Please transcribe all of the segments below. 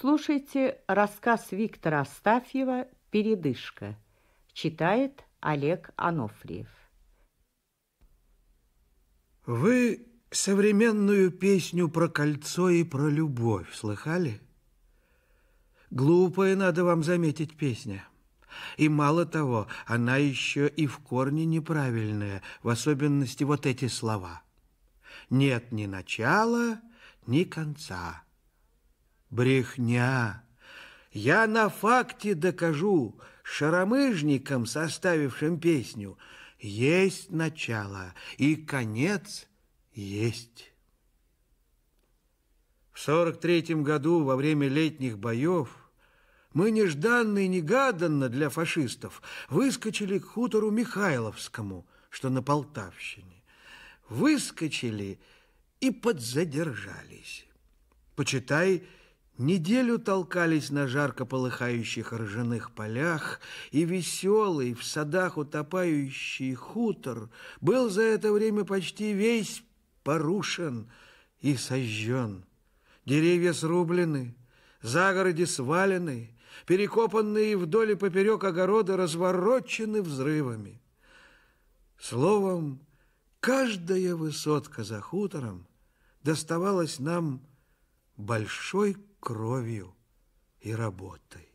Слушайте рассказ Виктора Астафьева «Передышка». Читает Олег Анофриев. Вы современную песню про кольцо и про любовь слыхали? Глупая, надо вам заметить, песня. И мало того, она еще и в корне неправильная, в особенности вот эти слова. Нет ни начала, ни конца. Брехня. Я на факте докажу шаромыжникам, составившим песню, есть начало и конец есть. В сорок третьем году во время летних боев мы нежданно и негаданно для фашистов выскочили к хутору Михайловскому, что на Полтавщине. Выскочили и подзадержались. Почитай, Неделю толкались на жарко полыхающих ржаных полях, и веселый, в садах утопающий хутор был за это время почти весь порушен и сожжен. Деревья срублены, загороди свалены, перекопанные вдоль и поперек огорода разворочены взрывами. Словом, каждая высотка за хутором доставалась нам большой кровью и работой.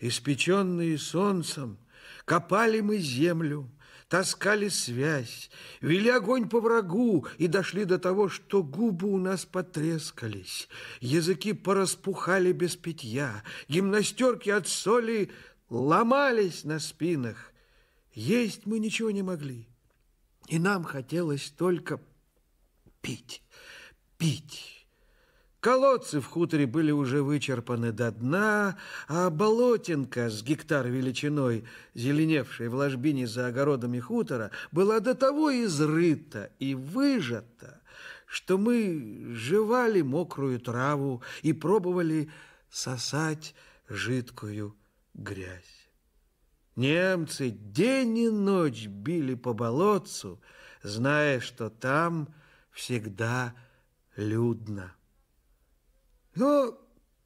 Испеченные солнцем, копали мы землю, таскали связь, вели огонь по врагу и дошли до того, что губы у нас потрескались, языки пораспухали без питья, гимнастерки от соли ломались на спинах. Есть мы ничего не могли, и нам хотелось только пить, пить. Колодцы в хуторе были уже вычерпаны до дна, а болотинка с гектар величиной, зеленевшая в ложбине за огородами хутора, была до того изрыта и выжата, что мы жевали мокрую траву и пробовали сосать жидкую грязь. Немцы день и ночь били по болотцу, зная, что там всегда людно. Но «Ну,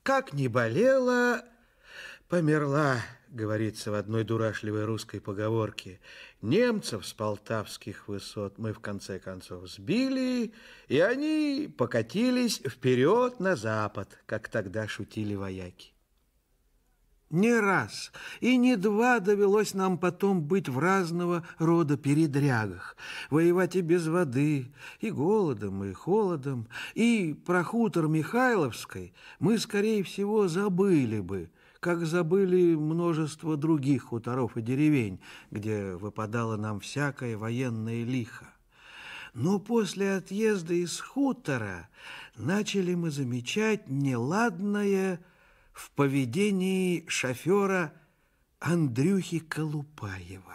как не болела, померла, говорится в одной дурашливой русской поговорке. Немцев с полтавских высот мы в конце концов сбили, и они покатились вперед на запад, как тогда шутили вояки. Не раз и не два довелось нам потом быть в разного рода передрягах, воевать и без воды, и голодом, и холодом, и про хутор Михайловской мы, скорее всего, забыли бы, как забыли множество других хуторов и деревень, где выпадало нам всякое военное лихо. Но после отъезда из хутора начали мы замечать неладное в поведении шофера Андрюхи Колупаева.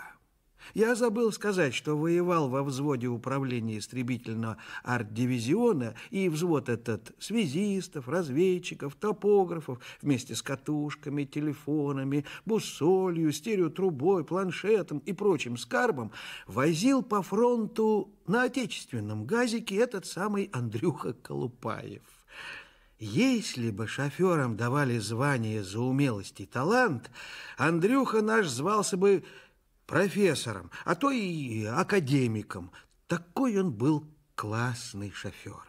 Я забыл сказать, что воевал во взводе управления истребительного арт-дивизиона, и взвод этот связистов, разведчиков, топографов вместе с катушками, телефонами, бусолью, стереотрубой, планшетом и прочим скарбом возил по фронту на отечественном газике этот самый Андрюха Колупаев. Если бы шоферам давали звание за умелость и талант, Андрюха наш звался бы профессором, а то и академиком. Такой он был классный шофер.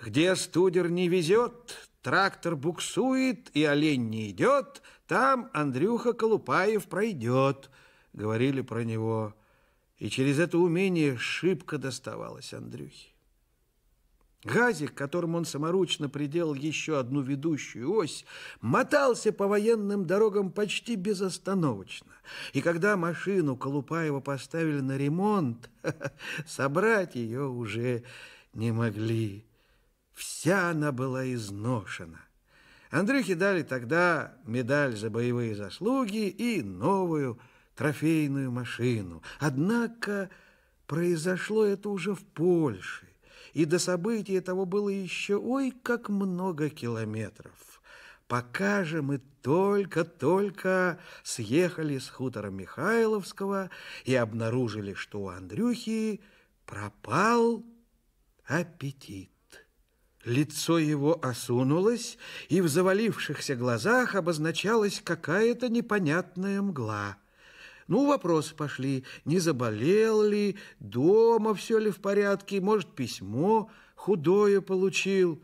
Где студер не везет, трактор буксует и олень не идет, там Андрюха Колупаев пройдет, говорили про него. И через это умение шибко доставалось Андрюхе. Газик, которому он саморучно приделал еще одну ведущую ось, мотался по военным дорогам почти безостановочно. И когда машину Колупаева поставили на ремонт, собрать ее уже не могли. Вся она была изношена. Андрюхе дали тогда медаль за боевые заслуги и новую трофейную машину. Однако произошло это уже в Польше и до события того было еще ой, как много километров. Пока же мы только-только съехали с хутора Михайловского и обнаружили, что у Андрюхи пропал аппетит. Лицо его осунулось, и в завалившихся глазах обозначалась какая-то непонятная мгла – ну, вопросы пошли. Не заболел ли, дома все ли в порядке, может, письмо худое получил.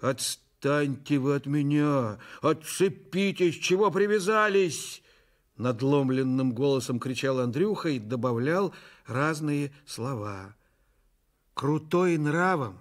Отстаньте вы от меня, отцепитесь, чего привязались? Надломленным голосом кричал Андрюха и добавлял разные слова. Крутой нравом,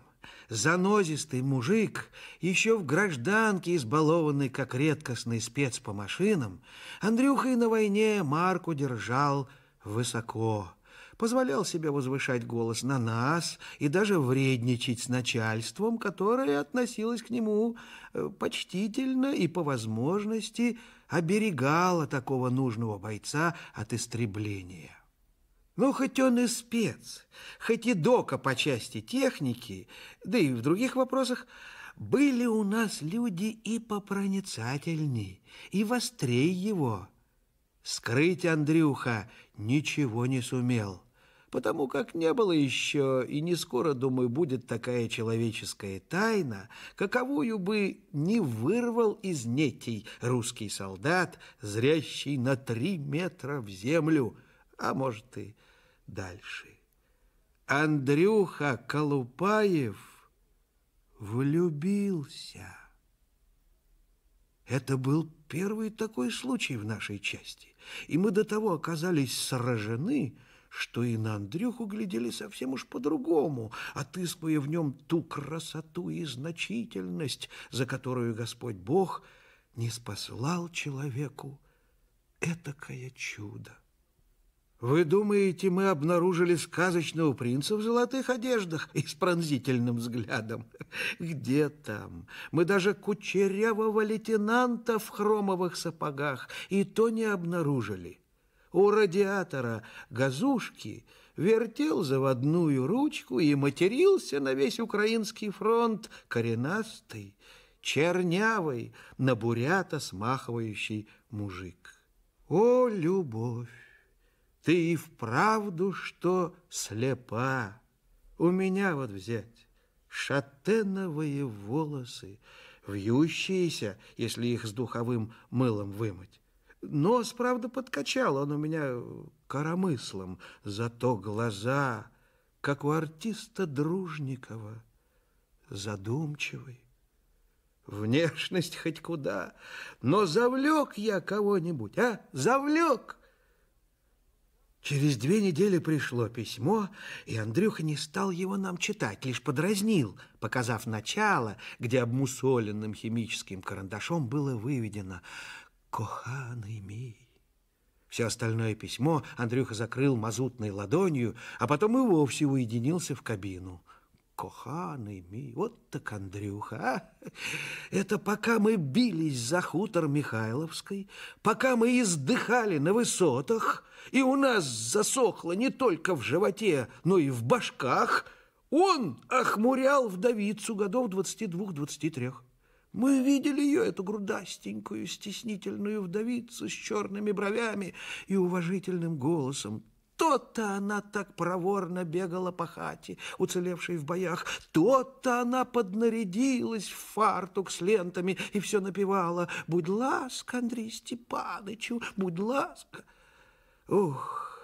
занозистый мужик, еще в гражданке избалованный, как редкостный спец по машинам, Андрюха и на войне марку держал высоко позволял себе возвышать голос на нас и даже вредничать с начальством, которое относилось к нему э, почтительно и по возможности оберегало такого нужного бойца от истребления. Ну, хоть он и спец, хоть и дока по части техники, да и в других вопросах, были у нас люди и попроницательней, и вострей его. Скрыть Андрюха ничего не сумел, потому как не было еще и не скоро, думаю, будет такая человеческая тайна, каковую бы не вырвал из нетей русский солдат, зрящий на три метра в землю, а может и дальше. Андрюха Колупаев влюбился. Это был первый такой случай в нашей части, и мы до того оказались сражены, что и на Андрюху глядели совсем уж по-другому, отыскивая в нем ту красоту и значительность, за которую Господь Бог не спаслал человеку этакое чудо. Вы думаете, мы обнаружили сказочного принца в золотых одеждах и с пронзительным взглядом? Где там? Мы даже кучерявого лейтенанта в хромовых сапогах и то не обнаружили. У радиатора газушки вертел заводную ручку и матерился на весь украинский фронт коренастый, чернявый, на бурята смахивающий мужик. О, любовь! Ты и вправду, что слепа. У меня вот взять шатеновые волосы, вьющиеся, если их с духовым мылом вымыть. Нос, правда, подкачал, он у меня коромыслом, зато глаза, как у артиста Дружникова, задумчивый. Внешность хоть куда, но завлек я кого-нибудь, а? Завлек! Через две недели пришло письмо, и Андрюха не стал его нам читать, лишь подразнил, показав начало, где обмусоленным химическим карандашом было выведено «Коханый мой». Все остальное письмо Андрюха закрыл мазутной ладонью, а потом и вовсе уединился в кабину – Коханый мій, от так Андрюха, а? Это пока мы бились за хутор Михайловской, пока мы издыхали на высотах, и у нас засохло не только в животе, но и в башках, он охмурял вдовицу годов 22-23. Мы видели ее, эту грудастенькую, стеснительную вдовицу с черными бровями и уважительным голосом, то-то она так проворно бегала по хате, уцелевшей в боях. То-то она поднарядилась в фартук с лентами и все напевала. «Будь ласка, Андрей Степанычу, будь ласка!» Ух,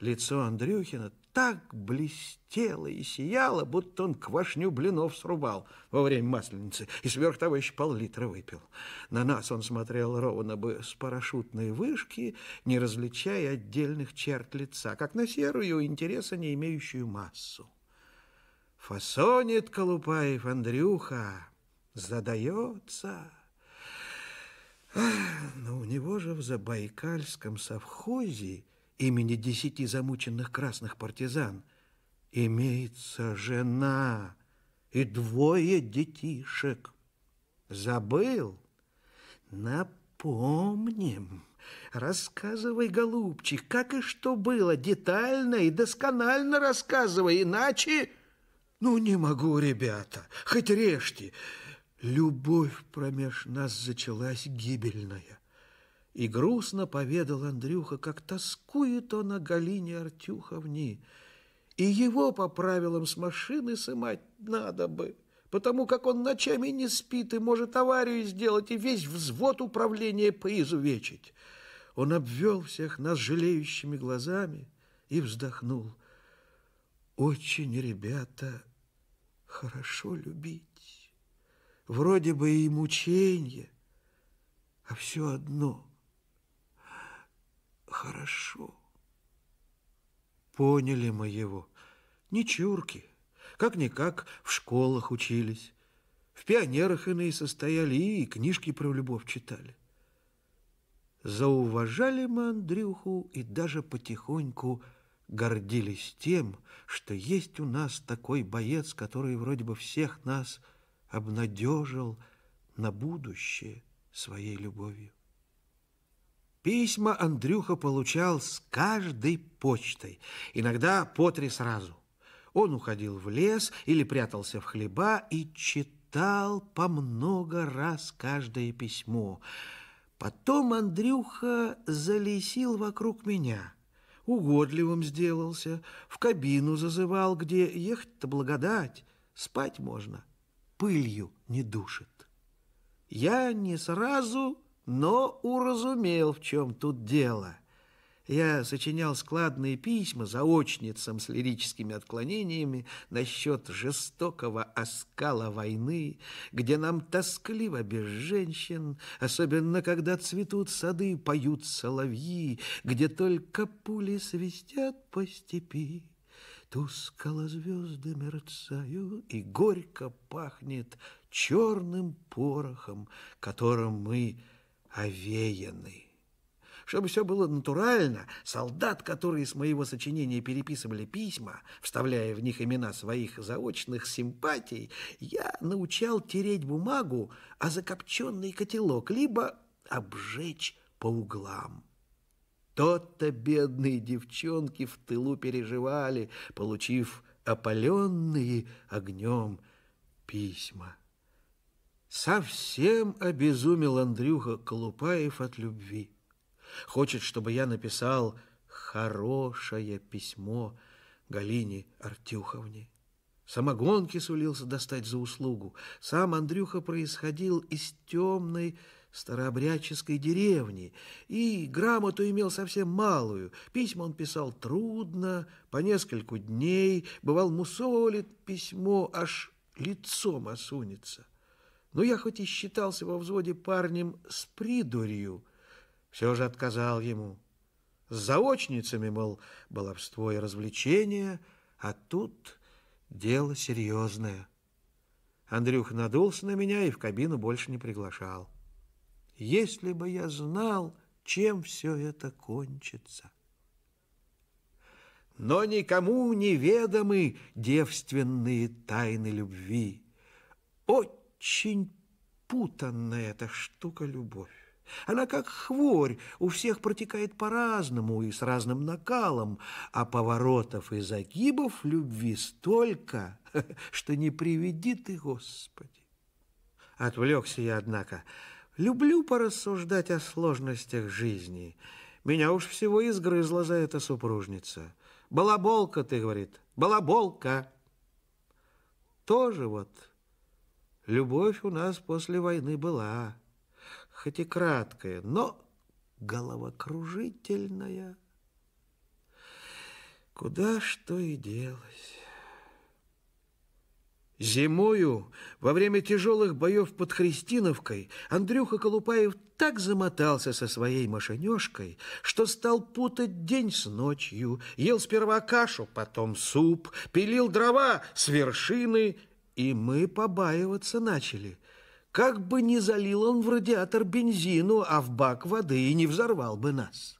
лицо Андрюхина так блестело и сияло, будто он квашню блинов срубал во время масленицы и сверх того еще пол-литра выпил. На нас он смотрел ровно бы с парашютной вышки, не различая отдельных черт лица, как на серую, интереса не имеющую массу. Фасонит Колупаев Андрюха, задается... но ну, у него же в Забайкальском совхозе имени десяти замученных красных партизан. Имеется жена и двое детишек. Забыл? Напомним. Рассказывай, голубчик, как и что было, детально и досконально рассказывай, иначе... Ну, не могу, ребята, хоть режьте. Любовь промеж нас зачалась гибельная. И грустно поведал Андрюха, как тоскует он о Галине Артюховне. И его по правилам с машины сымать надо бы, потому как он ночами не спит и может аварию сделать и весь взвод управления поизувечить. Он обвел всех нас жалеющими глазами и вздохнул. Очень, ребята, хорошо любить. Вроде бы и мучение, а все одно — хорошо. Поняли мы его. Не чурки. Как-никак в школах учились. В пионерах иные состояли и книжки про любовь читали. Зауважали мы Андрюху и даже потихоньку гордились тем, что есть у нас такой боец, который вроде бы всех нас обнадежил на будущее своей любовью. Письма Андрюха получал с каждой почтой, иногда по три сразу. Он уходил в лес или прятался в хлеба и читал по много раз каждое письмо. Потом Андрюха залесил вокруг меня – угодливым сделался, в кабину зазывал, где ехать-то благодать, спать можно, пылью не душит. Я не сразу но уразумел, в чем тут дело. Я сочинял складные письма заочницам с лирическими отклонениями насчет жестокого оскала войны, где нам тоскливо без женщин, особенно когда цветут сады, поют соловьи, где только пули свистят по степи. Тускало звезды мерцаю, и горько пахнет черным порохом, которым мы овеяны. Чтобы все было натурально, солдат, которые с моего сочинения переписывали письма, вставляя в них имена своих заочных симпатий, я научал тереть бумагу о закопченный котелок, либо обжечь по углам. тот то бедные девчонки в тылу переживали, получив опаленные огнем письма. Совсем обезумел Андрюха Колупаев от любви. Хочет, чтобы я написал хорошее письмо Галине Артюховне. Самогонки сулился достать за услугу. Сам Андрюха происходил из темной старообрядческой деревни, и грамоту имел совсем малую. Письма он писал трудно, по нескольку дней, бывал мусолит письмо, аж лицом осунется. Но я хоть и считался во взводе парнем с придурью, все же отказал ему. С заочницами, мол, баловство и развлечение, а тут дело серьезное. Андрюх надулся на меня и в кабину больше не приглашал. Если бы я знал, чем все это кончится. Но никому неведомы девственные тайны любви. Очень очень путанная эта штука любовь. Она как хворь, у всех протекает по-разному и с разным накалом, а поворотов и загибов любви столько, что не приведи ты, Господи. Отвлекся я, однако. Люблю порассуждать о сложностях жизни. Меня уж всего изгрызла за это супружница. «Балаболка», ты говорит, «балаболка». Тоже вот Любовь у нас после войны была, хоть и краткая, но головокружительная. Куда что и делось. Зимою, во время тяжелых боев под Христиновкой, Андрюха Колупаев так замотался со своей машинешкой, что стал путать день с ночью, ел сперва кашу, потом суп, пилил дрова с вершины и мы побаиваться начали. Как бы не залил он в радиатор бензину, а в бак воды и не взорвал бы нас.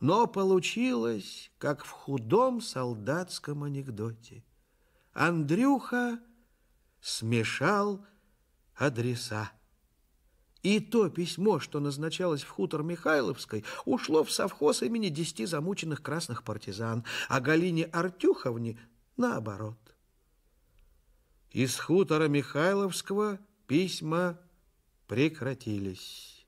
Но получилось, как в худом солдатском анекдоте. Андрюха смешал адреса. И то письмо, что назначалось в хутор Михайловской, ушло в совхоз имени десяти замученных красных партизан, а Галине Артюховне наоборот из хутора Михайловского письма прекратились.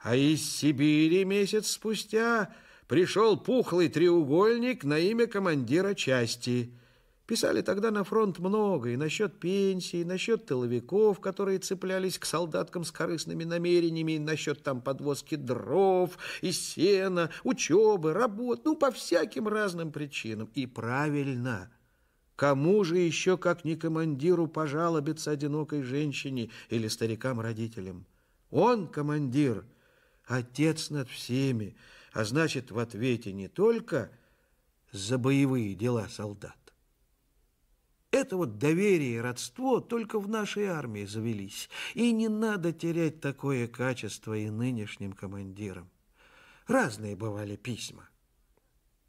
А из Сибири месяц спустя пришел пухлый треугольник на имя командира части. Писали тогда на фронт много и насчет пенсии, и насчет тыловиков, которые цеплялись к солдаткам с корыстными намерениями, и насчет там подвозки дров и сена, учебы, работ, ну, по всяким разным причинам. И правильно – Кому же еще, как ни командиру, пожалобиться одинокой женщине или старикам-родителям? Он командир, отец над всеми, а значит, в ответе не только за боевые дела солдат. Это вот доверие и родство только в нашей армии завелись. И не надо терять такое качество и нынешним командирам. Разные бывали письма.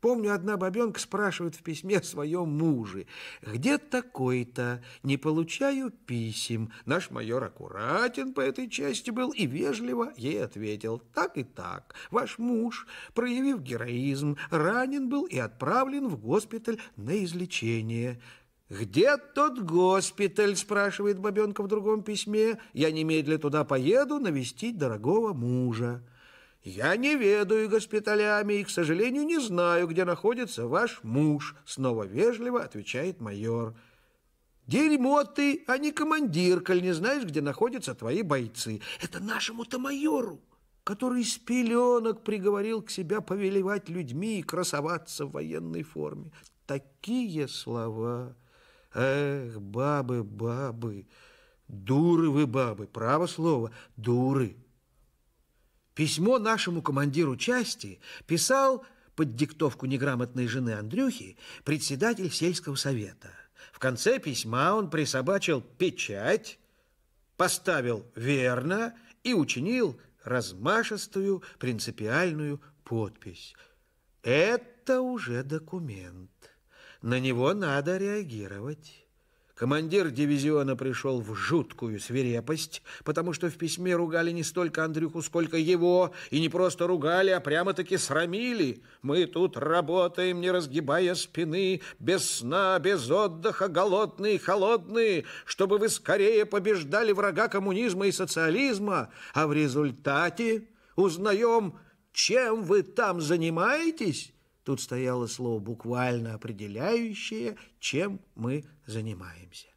Помню, одна бабенка спрашивает в письме о своем муже. «Где такой-то? Не получаю писем». Наш майор аккуратен по этой части был и вежливо ей ответил. «Так и так. Ваш муж, проявив героизм, ранен был и отправлен в госпиталь на излечение». «Где тот госпиталь?» – спрашивает бабенка в другом письме. «Я немедленно туда поеду навестить дорогого мужа». «Я не ведаю госпиталями и, к сожалению, не знаю, где находится ваш муж», — снова вежливо отвечает майор. «Дерьмо ты, а не командир, коль не знаешь, где находятся твои бойцы. Это нашему-то майору, который с пеленок приговорил к себя повелевать людьми и красоваться в военной форме. Такие слова! Эх, бабы, бабы! Дуры вы, бабы, право слово, дуры!» Письмо нашему командиру части писал под диктовку неграмотной жены Андрюхи председатель сельского совета. В конце письма он присобачил печать, поставил верно и учинил размашистую принципиальную подпись. Это уже документ. На него надо реагировать. Командир дивизиона пришел в жуткую свирепость, потому что в письме ругали не столько Андрюху, сколько его, и не просто ругали, а прямо-таки срамили. Мы тут работаем, не разгибая спины, без сна, без отдыха, голодные, холодные, чтобы вы скорее побеждали врага коммунизма и социализма, а в результате узнаем, чем вы там занимаетесь, Тут стояло слово буквально определяющее, чем мы занимаемся.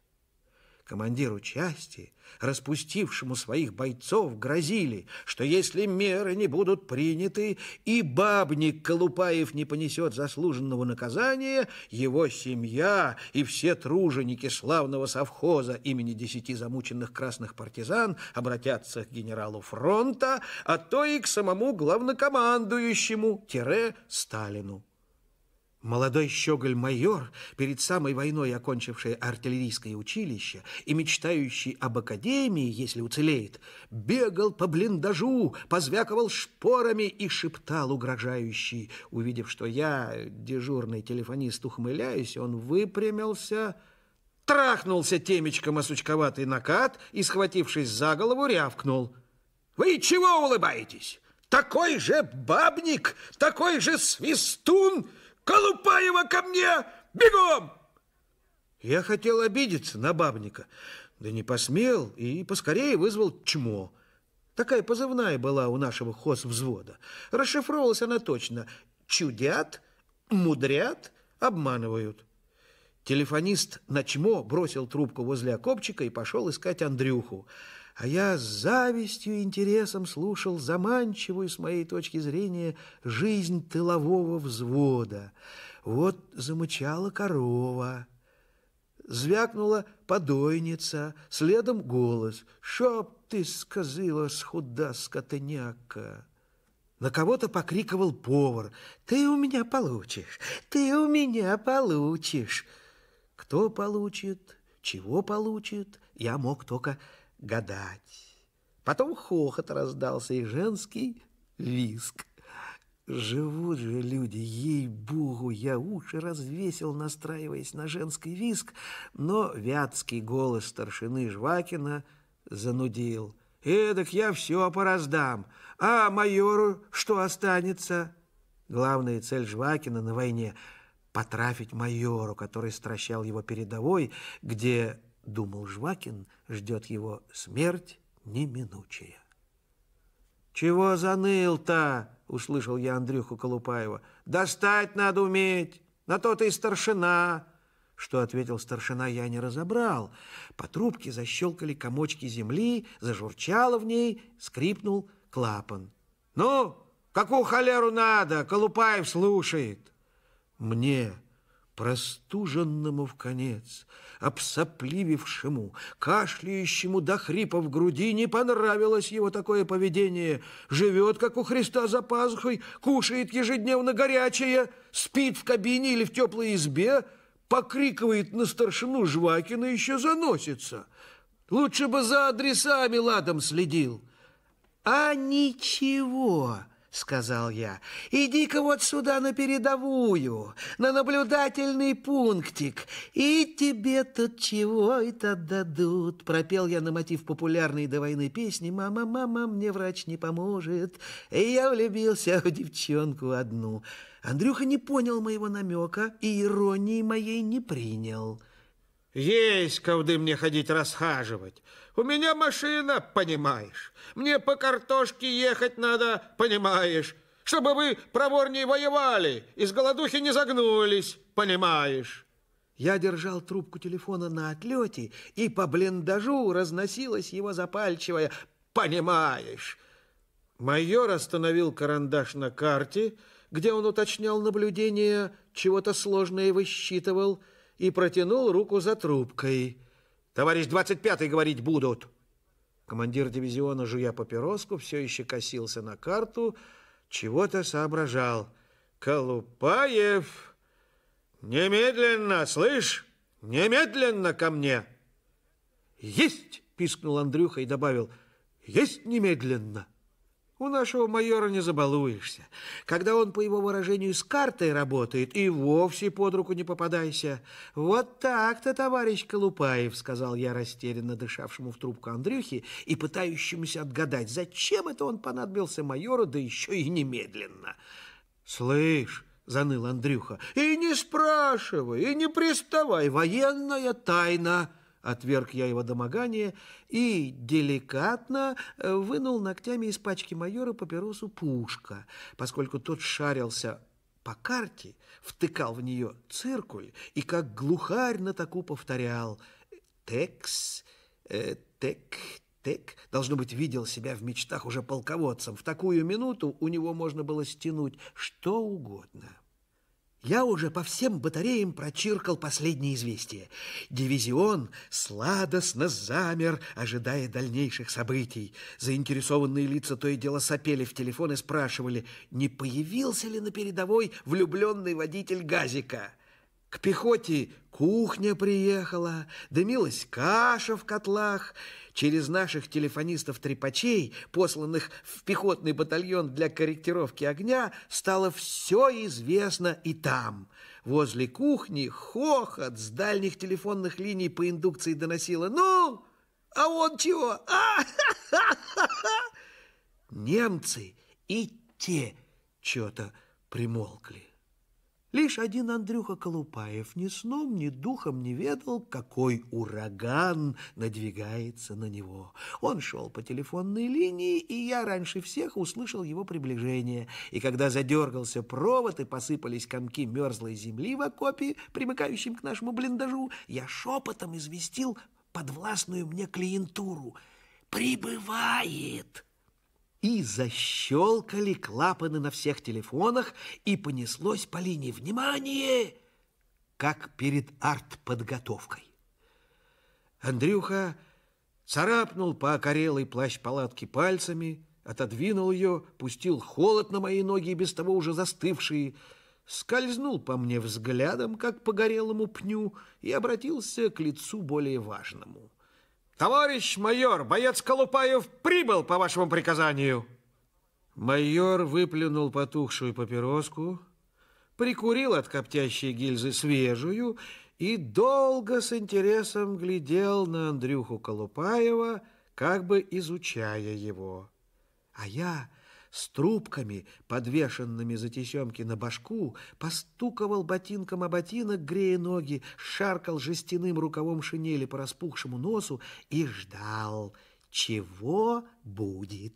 Командиру части, распустившему своих бойцов, грозили, что если меры не будут приняты и бабник Колупаев не понесет заслуженного наказания, его семья и все труженики славного совхоза имени десяти замученных красных партизан обратятся к генералу фронта, а то и к самому главнокомандующему-Сталину. Молодой щеголь-майор, перед самой войной окончивший артиллерийское училище и мечтающий об академии, если уцелеет, бегал по блиндажу, позвякивал шпорами и шептал угрожающий. Увидев, что я, дежурный телефонист, ухмыляюсь, он выпрямился, трахнулся темечком о сучковатый накат и, схватившись за голову, рявкнул. «Вы чего улыбаетесь? Такой же бабник, такой же свистун!» Колупаева ко мне! Бегом!» Я хотел обидеться на бабника, да не посмел и поскорее вызвал чмо. Такая позывная была у нашего хозвзвода. Расшифровалась она точно. «Чудят, мудрят, обманывают». Телефонист на чмо бросил трубку возле окопчика и пошел искать Андрюху а я с завистью и интересом слушал заманчивую, с моей точки зрения, жизнь тылового взвода. Вот замычала корова, звякнула подойница, следом голос. «Шоп ты, сказила, схуда скотыняка!» На кого-то покриковал повар. «Ты у меня получишь! Ты у меня получишь!» Кто получит, чего получит, я мог только гадать. Потом хохот раздался и женский виск. Живут же люди, ей-богу, я уши развесил, настраиваясь на женский виск, но вятский голос старшины Жвакина занудил. «Эдак я все пораздам, а майору что останется?» Главная цель Жвакина на войне – потрафить майору, который стращал его передовой, где думал Жвакин, ждет его смерть неминучая. «Чего заныл-то?» — услышал я Андрюху Колупаева. «Достать надо уметь, на то ты и старшина». Что ответил старшина, я не разобрал. По трубке защелкали комочки земли, зажурчало в ней, скрипнул клапан. «Ну, какую холеру надо?» — Колупаев слушает. «Мне простуженному в конец, обсопливившему, кашляющему до хрипа в груди, не понравилось его такое поведение. Живет, как у Христа, за пазухой, кушает ежедневно горячее, спит в кабине или в теплой избе, покрикивает на старшину Жвакина, еще заносится. Лучше бы за адресами ладом следил. А ничего... — сказал я. «Иди-ка вот сюда на передовую, на наблюдательный пунктик, и тебе тут чего-то дадут!» Пропел я на мотив популярной до войны песни «Мама, мама, мне врач не поможет!» И я влюбился в девчонку одну. Андрюха не понял моего намека и иронии моей не принял. Есть, ковды мне ходить расхаживать. У меня машина, понимаешь. Мне по картошке ехать надо, понимаешь. Чтобы вы проворнее воевали, из голодухи не загнулись, понимаешь. Я держал трубку телефона на отлете, и по блиндажу разносилась его запальчивая «Понимаешь». Майор остановил карандаш на карте, где он уточнял наблюдение, чего-то сложное высчитывал – и протянул руку за трубкой. «Товарищ 25-й говорить будут!» Командир дивизиона, жуя папироску, все еще косился на карту, чего-то соображал. «Колупаев! Немедленно, слышь! Немедленно ко мне!» «Есть!» – пискнул Андрюха и добавил. «Есть немедленно!» У нашего майора не забалуешься. Когда он, по его выражению, с картой работает, и вовсе под руку не попадайся. Вот так-то, товарищ Колупаев, сказал я растерянно дышавшему в трубку Андрюхе и пытающемуся отгадать, зачем это он понадобился майору, да еще и немедленно. Слышь, заныл Андрюха, и не спрашивай, и не приставай, военная тайна. Отверг я его домогание и деликатно э, вынул ногтями из пачки майора папиросу «Пушка», поскольку тот шарился по карте, втыкал в нее циркуль и как глухарь на таку повторял «Текс, э, тек, тек». Должно быть, видел себя в мечтах уже полководцем. В такую минуту у него можно было стянуть что угодно. Я уже по всем батареям прочиркал последние известия. Дивизион сладостно замер, ожидая дальнейших событий. Заинтересованные лица то и дело сопели в телефон и спрашивали, не появился ли на передовой влюбленный водитель «Газика». К пехоте кухня приехала, дымилась каша в котлах. Через наших телефонистов-трепачей, посланных в пехотный батальон для корректировки огня, стало все известно и там. Возле кухни хохот с дальних телефонных линий по индукции доносило «Ну, а он чего? А! Немцы и те что-то примолкли. Лишь один Андрюха Колупаев ни сном, ни духом не ведал, какой ураган надвигается на него. Он шел по телефонной линии, и я раньше всех услышал его приближение. И когда задергался провод и посыпались комки мерзлой земли в окопе, примыкающем к нашему блиндажу, я шепотом известил подвластную мне клиентуру. «Прибывает!» И защелкали клапаны на всех телефонах, и понеслось по линии внимания, как перед арт-подготовкой. Андрюха царапнул по окорелой плащ-палатке пальцами, отодвинул ее, пустил холод на мои ноги, и без того уже застывшие, скользнул по мне взглядом, как по горелому пню, и обратился к лицу более важному. Товарищ майор, боец Колупаев прибыл по вашему приказанию. Майор выплюнул потухшую папироску, прикурил от коптящей гильзы свежую и долго с интересом глядел на Андрюху Колупаева, как бы изучая его. А я с трубками, подвешенными за тесемки на башку, постуковал ботинком о ботинок, грея ноги, шаркал жестяным рукавом шинели по распухшему носу и ждал, чего будет.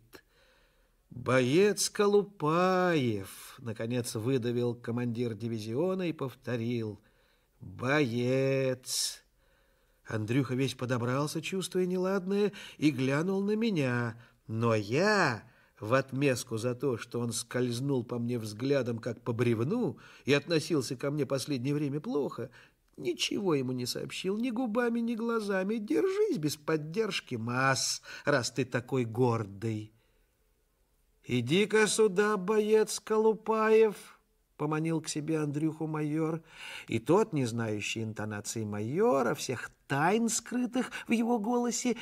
«Боец Колупаев!» — наконец выдавил командир дивизиона и повторил. «Боец!» Андрюха весь подобрался, чувствуя неладное, и глянул на меня. Но я в отместку за то, что он скользнул по мне взглядом, как по бревну, и относился ко мне последнее время плохо, ничего ему не сообщил ни губами, ни глазами. Держись без поддержки, масс, раз ты такой гордый. «Иди-ка сюда, боец Колупаев!» поманил к себе Андрюху майор, и тот, не знающий интонации майора, всех тайн, скрытых в его голосе,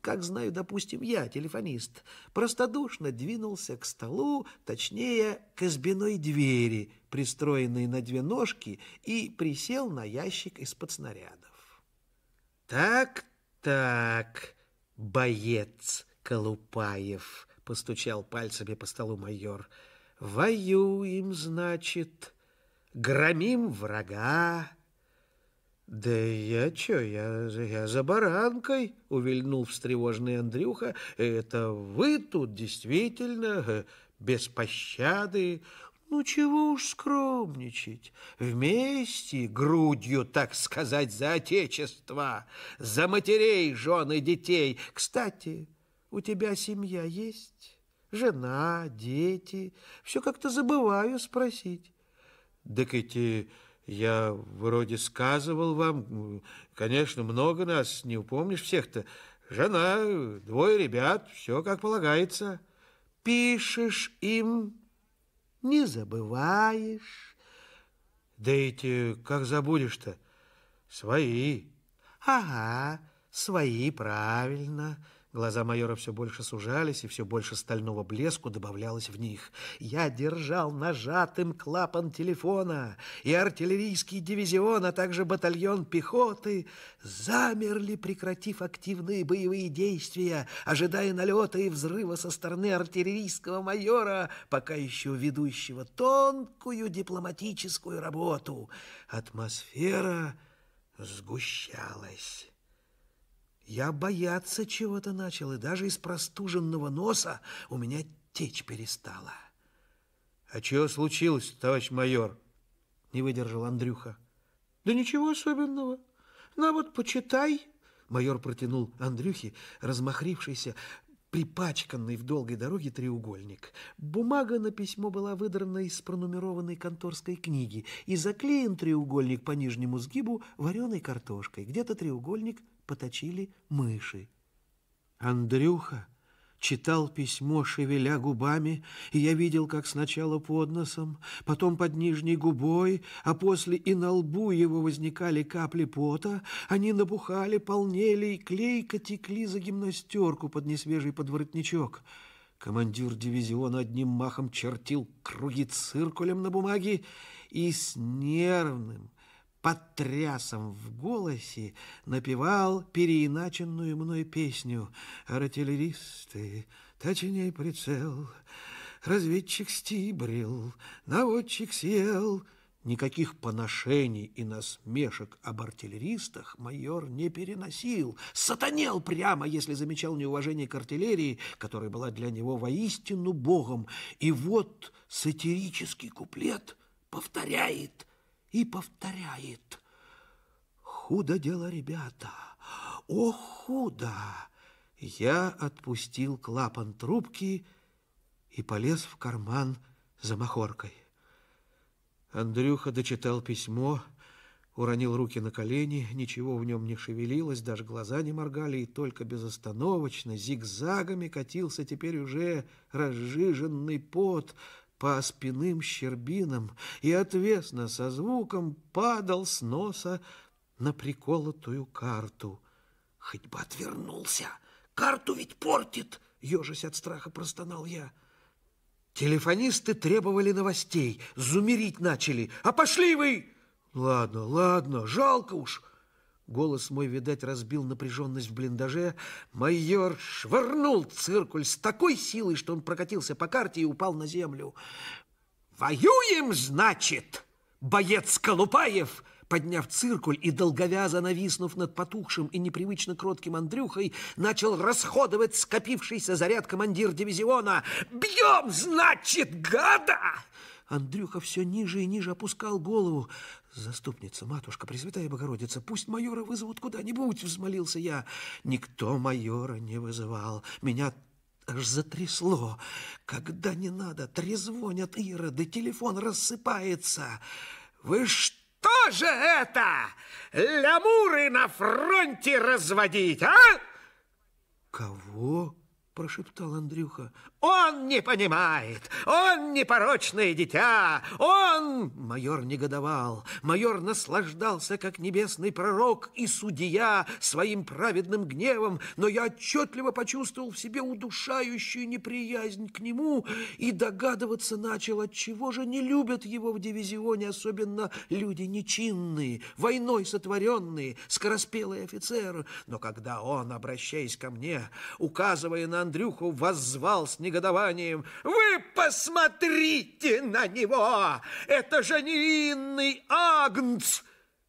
как знаю, допустим, я, телефонист, простодушно двинулся к столу, точнее, к избиной двери, пристроенной на две ножки, и присел на ящик из-под снарядов. «Так-так, боец Колупаев», — постучал пальцами по столу майор, — Воюем, значит, громим врага. «Да я чё, я, я за баранкой!» — увильнул встревоженный Андрюха. «Это вы тут действительно э, без пощады? Ну, чего уж скромничать? Вместе, грудью, так сказать, за отечество, за матерей, жен и детей. Кстати, у тебя семья есть?» Жена, дети. Все как-то забываю спросить. Так эти... Я вроде сказывал вам, конечно, много нас, не упомнишь всех-то. Жена, двое ребят, все как полагается. Пишешь им, не забываешь. Да эти как забудешь-то? Свои. Ага, свои, правильно. Глаза майора все больше сужались, и все больше стального блеску добавлялось в них. Я держал нажатым клапан телефона, и артиллерийский дивизион, а также батальон пехоты замерли, прекратив активные боевые действия, ожидая налета и взрыва со стороны артиллерийского майора, пока еще ведущего тонкую дипломатическую работу. Атмосфера сгущалась. Я бояться чего-то начал, и даже из простуженного носа у меня течь перестала. А чего случилось, товарищ майор? Не выдержал Андрюха. Да ничего особенного. На вот, почитай. Майор протянул Андрюхе размахрившийся, припачканный в долгой дороге треугольник. Бумага на письмо была выдрана из пронумерованной конторской книги и заклеен треугольник по нижнему сгибу вареной картошкой. Где-то треугольник поточили мыши. Андрюха читал письмо, шевеля губами, и я видел, как сначала под носом, потом под нижней губой, а после и на лбу его возникали капли пота, они набухали, полнели и клейко текли за гимнастерку под несвежий подворотничок. Командир дивизиона одним махом чертил круги циркулем на бумаге и с нервным, под трясом в голосе напевал переиначенную мной песню «Артиллеристы, точнее прицел, разведчик стибрил, наводчик съел». Никаких поношений и насмешек об артиллеристах майор не переносил. Сатанел прямо, если замечал неуважение к артиллерии, которая была для него воистину богом. И вот сатирический куплет повторяет – и повторяет. Худо дело, ребята, о, худо! Я отпустил клапан трубки и полез в карман за махоркой. Андрюха дочитал письмо, уронил руки на колени, ничего в нем не шевелилось, даже глаза не моргали, и только безостановочно, зигзагами катился теперь уже разжиженный пот по спинным щербинам и отвесно со звуком падал с носа на приколотую карту. Хоть бы отвернулся, карту ведь портит, ежась от страха простонал я. Телефонисты требовали новостей, зумерить начали. А пошли вы! Ладно, ладно, жалко уж, Голос мой, видать, разбил напряженность в блиндаже. Майор швырнул циркуль с такой силой, что он прокатился по карте и упал на землю. «Воюем, значит, боец Колупаев!» Подняв циркуль и долговязо нависнув над потухшим и непривычно кротким Андрюхой, начал расходовать скопившийся заряд командир дивизиона. «Бьем, значит, гада!» Андрюха все ниже и ниже опускал голову. «Заступница, матушка, Пресвятая Богородица, пусть майора вызовут куда-нибудь!» — взмолился я. Никто майора не вызывал. Меня аж затрясло. Когда не надо, трезвонят ироды, телефон рассыпается. «Вы что?» же это? Лямуры на фронте разводить, а? Кого? Прошептал Андрюха. Он не понимает, он непорочное дитя, он...» Майор негодовал, майор наслаждался, как небесный пророк и судья своим праведным гневом, но я отчетливо почувствовал в себе удушающую неприязнь к нему и догадываться начал, от чего же не любят его в дивизионе, особенно люди нечинные, войной сотворенные, скороспелые офицеры. Но когда он, обращаясь ко мне, указывая на Андрюху, воззвал с негодованием, негодованием. «Вы посмотрите на него! Это же невинный Агнц!»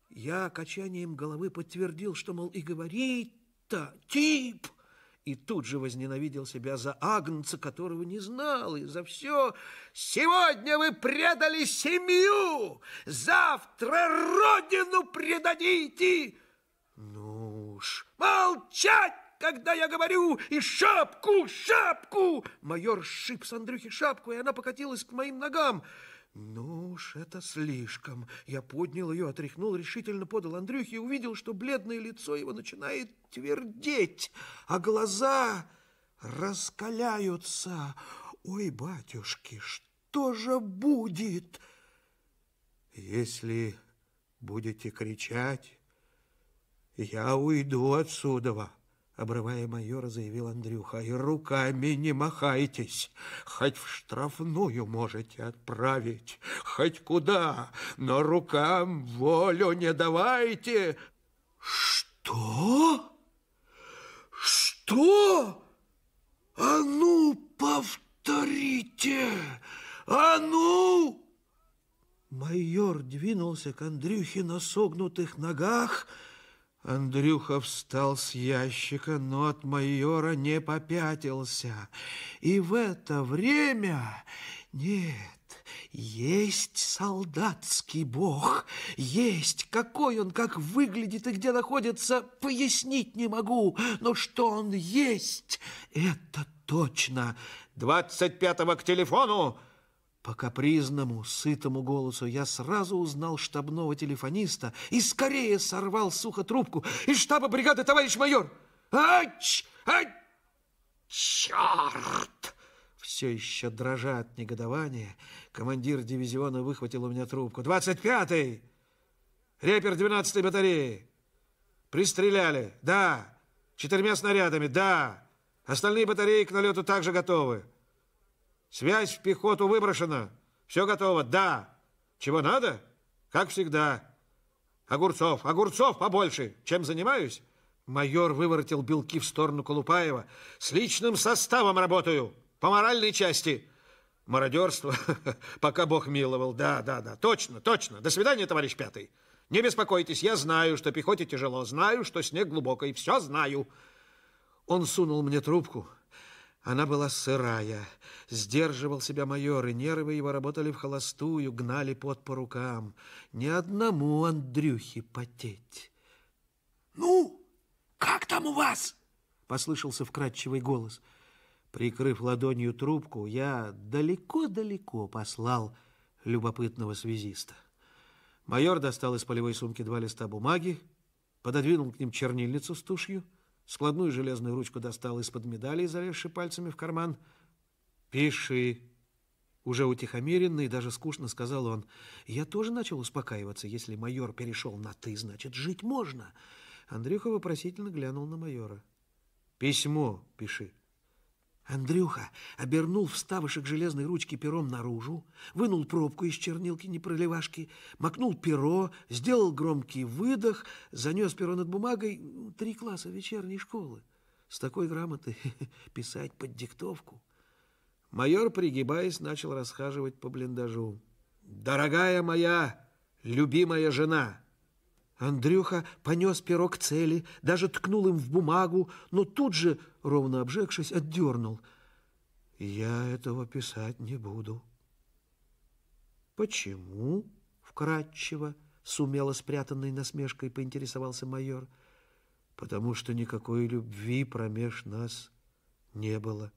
Я качанием головы подтвердил, что, мол, и говорит-то тип – и тут же возненавидел себя за агнца, которого не знал, и за все. «Сегодня вы предали семью! Завтра родину предадите!» «Ну уж, молчать!» когда я говорю, и шапку, шапку!» Майор шип с Андрюхи шапку, и она покатилась к моим ногам. Ну уж это слишком. Я поднял ее, отряхнул, решительно подал Андрюхе и увидел, что бледное лицо его начинает твердеть, а глаза раскаляются. «Ой, батюшки, что же будет?» «Если будете кричать, я уйду отсюда». Обрывая майора, заявил Андрюха, и руками не махайтесь, хоть в штрафную можете отправить, хоть куда, но рукам волю не давайте. Что? Что? А ну, повторите! А ну! Майор двинулся к Андрюхе на согнутых ногах, Андрюха встал с ящика, но от майора не попятился. И в это время... Нет, есть солдатский бог, есть. Какой он, как выглядит и где находится, пояснить не могу. Но что он есть, это точно. Двадцать пятого к телефону! По капризному, сытому голосу я сразу узнал штабного телефониста и скорее сорвал сухо трубку. Из штаба бригады, товарищ майор! Ач! Ач! Черт! Все еще дрожа от негодования, командир дивизиона выхватил у меня трубку. 25-й! Репер 12-й батареи! Пристреляли! Да! Четырьмя снарядами! Да! Остальные батареи к налету также готовы. Связь в пехоту выброшена. Все готово. Да. Чего надо? Как всегда. Огурцов. Огурцов побольше. Чем занимаюсь? Майор выворотил белки в сторону Колупаева. С личным составом работаю. По моральной части. Мародерство, пока Бог миловал. Да, да, да. Точно, точно. До свидания, товарищ Пятый. Не беспокойтесь, я знаю, что пехоте тяжело. Знаю, что снег глубокий. Все знаю. Он сунул мне трубку. Она была сырая, сдерживал себя майор, и нервы его работали в холостую, гнали пот по рукам. Ни одному Андрюхе потеть. «Ну, как там у вас?» — послышался вкрадчивый голос. Прикрыв ладонью трубку, я далеко-далеко послал любопытного связиста. Майор достал из полевой сумки два листа бумаги, пододвинул к ним чернильницу с тушью — Складную железную ручку достал из-под медали, залезши пальцами в карман. «Пиши!» Уже утихомиренно и даже скучно сказал он. «Я тоже начал успокаиваться. Если майор перешел на «ты», значит, жить можно!» Андрюха вопросительно глянул на майора. «Письмо пиши!» Андрюха обернул вставышек железной ручки пером наружу, вынул пробку из чернилки непроливашки, макнул перо, сделал громкий выдох, занес перо над бумагой три класса вечерней школы. С такой грамоты писать под диктовку. Майор, пригибаясь, начал расхаживать по блиндажу. «Дорогая моя любимая жена!» Андрюха понес перо к цели, даже ткнул им в бумагу, но тут же, ровно обжегшись, отдернул. «Я этого писать не буду». «Почему?» — вкратчиво, с умело спрятанной насмешкой поинтересовался майор. «Потому что никакой любви промеж нас не было».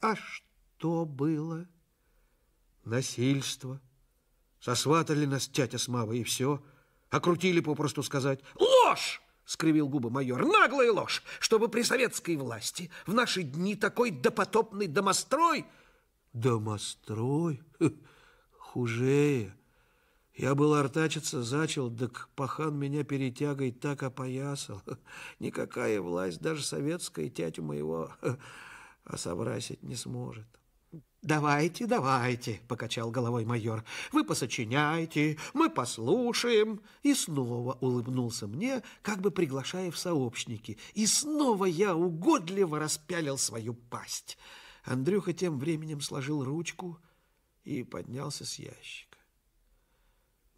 «А что было?» «Насильство. Сосватали нас тятя с мамой, и все» окрутили попросту сказать. Ложь! — скривил губы майор. «Наглая ложь! Чтобы при советской власти в наши дни такой допотопный домострой...» «Домострой? Хужее! Я был артачиться, зачел, да пахан меня перетягой так опоясал. Никакая власть, даже советская, тятю моего, особрасить не сможет». «Давайте, давайте», — покачал головой майор. «Вы посочиняйте, мы послушаем». И снова улыбнулся мне, как бы приглашая в сообщники. И снова я угодливо распялил свою пасть. Андрюха тем временем сложил ручку и поднялся с ящика.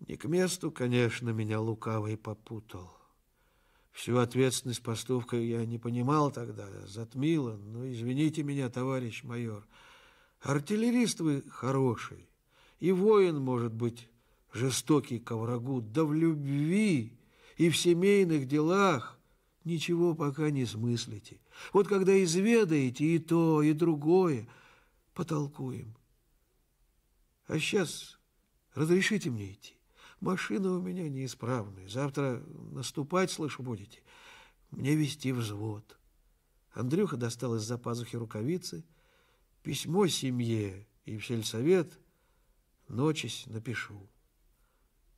Не к месту, конечно, меня лукавый попутал. Всю ответственность поступка я не понимал тогда, затмило. Но извините меня, товарищ майор, — Артиллерист вы хороший, и воин, может быть, жестокий ко врагу, да в любви и в семейных делах ничего пока не смыслите. Вот когда изведаете и то, и другое, потолкуем. А сейчас разрешите мне идти. Машина у меня неисправная. Завтра наступать, слышу, будете. Мне вести взвод. Андрюха достал из-за пазухи рукавицы – Письмо семье и в сельсовет ночись напишу.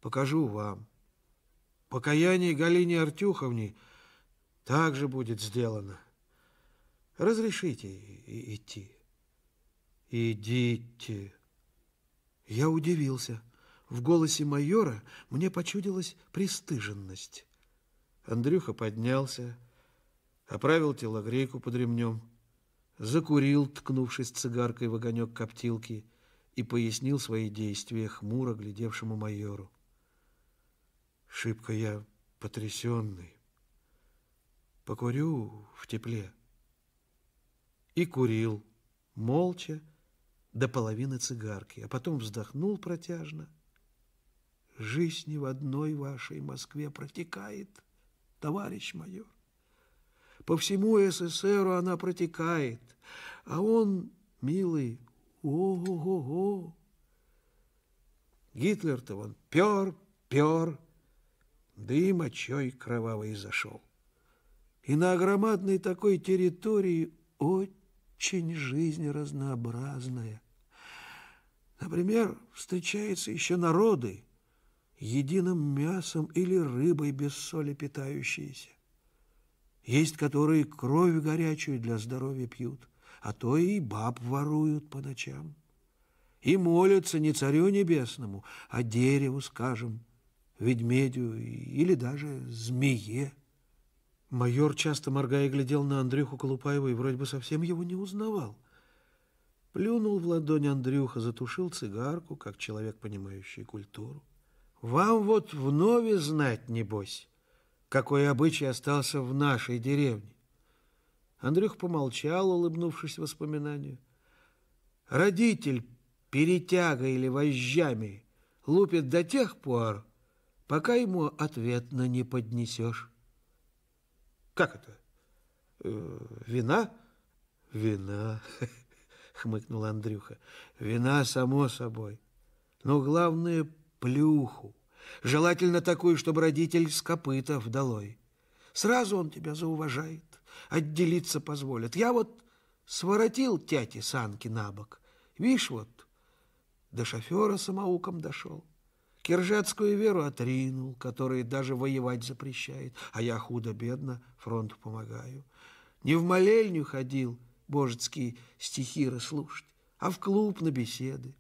Покажу вам. Покаяние Галине Артюховне также будет сделано. Разрешите идти. Идите. Я удивился. В голосе майора мне почудилась пристыженность. Андрюха поднялся, оправил телогрейку под ремнем, закурил, ткнувшись цигаркой в огонек коптилки, и пояснил свои действия хмуро глядевшему майору. «Шибко я потрясенный. Покурю в тепле». И курил, молча, до половины цигарки, а потом вздохнул протяжно. «Жизнь в одной вашей Москве протекает, товарищ майор». По всему СССР она протекает. А он, милый, о-го-го-го. Гитлер-то он пёр, пёр, да и мочой кровавой зашел. И на огромадной такой территории очень жизнь разнообразная. Например, встречаются еще народы, единым мясом или рыбой без соли питающиеся. Есть, которые кровь горячую для здоровья пьют, а то и баб воруют по ночам. И молятся не царю небесному, а дереву, скажем, ведмедю или даже змее. Майор, часто моргая, глядел на Андрюху Колупаева и вроде бы совсем его не узнавал. Плюнул в ладонь Андрюха, затушил цигарку, как человек, понимающий культуру. «Вам вот вновь знать, небось!» какой обычай остался в нашей деревне. Андрюх помолчал, улыбнувшись воспоминанию. Родитель перетягой или вожжами лупит до тех пор, пока ему ответно не поднесешь. Как это? Э, вина? Вина, хмыкнул Андрюха. Вина, само собой. Но главное, плюху. Желательно такую, чтобы родитель с копыта вдолой. Сразу он тебя зауважает, отделиться позволит. Я вот своротил тяти санки на бок. Вишь вот, до шофера самоуком дошел. Киржатскую веру отринул, который даже воевать запрещает, а я худо-бедно фронту помогаю. Не в молельню ходил божецкие стихиры слушать, а в клуб на беседы.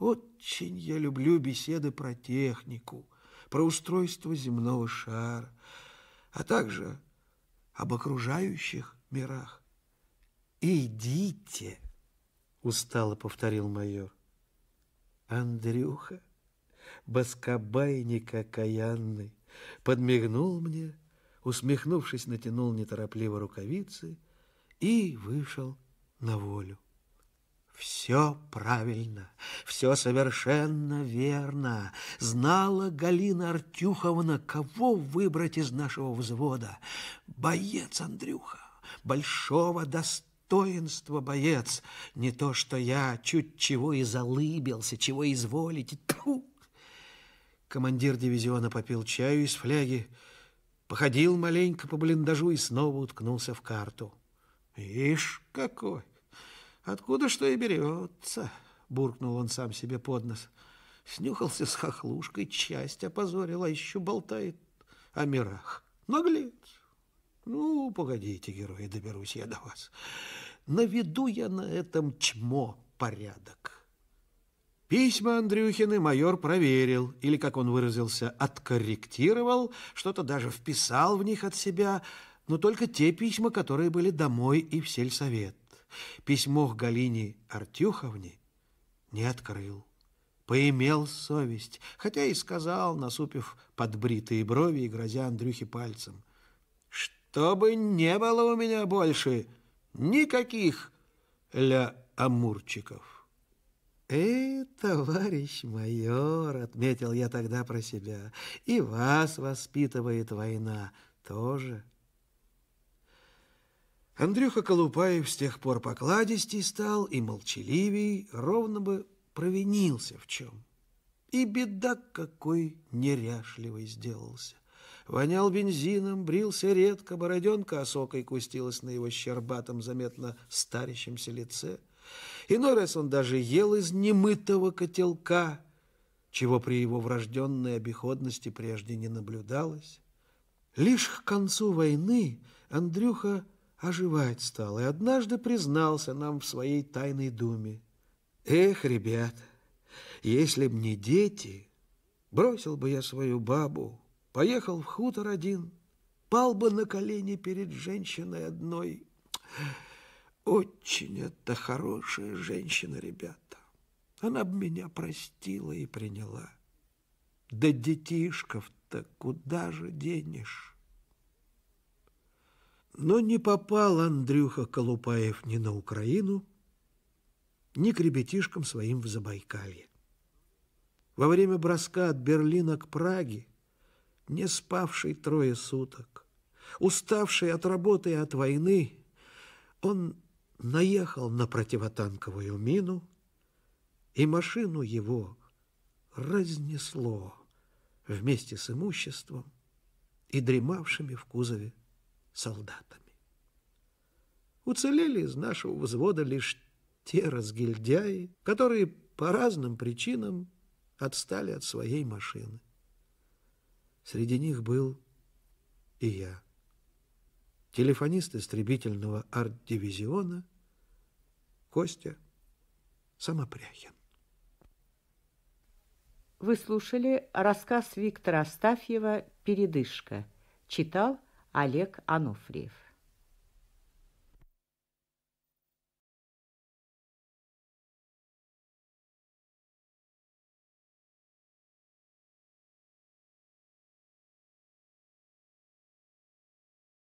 Очень я люблю беседы про технику, про устройство земного шара, а также об окружающих мирах. «Идите!» — устало повторил майор. Андрюха, баскобайник окаянный, подмигнул мне, усмехнувшись, натянул неторопливо рукавицы и вышел на волю. Все правильно, все совершенно верно. Знала Галина Артюховна, кого выбрать из нашего взвода. Боец Андрюха, большого достоинства боец. Не то, что я чуть чего и залыбился, чего изволите. Тьфу! Командир дивизиона попил чаю из фляги, походил маленько по блиндажу и снова уткнулся в карту. Ишь какой! Откуда что и берется, буркнул он сам себе под нос. Снюхался с хохлушкой, часть опозорила, еще болтает о мирах. Наглец. Ну, погодите, герои, доберусь я до вас. Наведу я на этом чмо порядок. Письма Андрюхины майор проверил, или, как он выразился, откорректировал, что-то даже вписал в них от себя, но только те письма, которые были домой и в сельсовет. Письмо к Галине Артюховне не открыл. Поимел совесть, хотя и сказал, насупив подбритые брови и грозя Андрюхе пальцем, «Чтобы не было у меня больше никаких ля амурчиков». «Э, товарищ майор», — отметил я тогда про себя, — «и вас воспитывает война тоже». Андрюха Колупаев с тех пор покладистей стал и молчаливей, ровно бы провинился в чем. И беда какой неряшливый сделался. Вонял бензином, брился редко, бороденка осокой кустилась на его щербатом, заметно старящемся лице. Иной раз он даже ел из немытого котелка, чего при его врожденной обиходности прежде не наблюдалось. Лишь к концу войны Андрюха оживать стал и однажды признался нам в своей тайной думе. Эх, ребят, если б не дети, бросил бы я свою бабу, поехал в хутор один, пал бы на колени перед женщиной одной. Очень это хорошая женщина, ребята. Она б меня простила и приняла. Да детишков-то куда же денешь? Но не попал Андрюха Колупаев ни на Украину, ни к ребятишкам своим в Забайкалье. Во время броска от Берлина к Праге, не спавший трое суток, уставший от работы и от войны, он наехал на противотанковую мину, и машину его разнесло вместе с имуществом и дремавшими в кузове солдатами. Уцелели из нашего взвода лишь те разгильдяи, которые по разным причинам отстали от своей машины. Среди них был и я, телефонист истребительного арт-дивизиона Костя Самопряхин. Вы слушали рассказ Виктора Астафьева «Передышка». Читал Олег Ануфриев.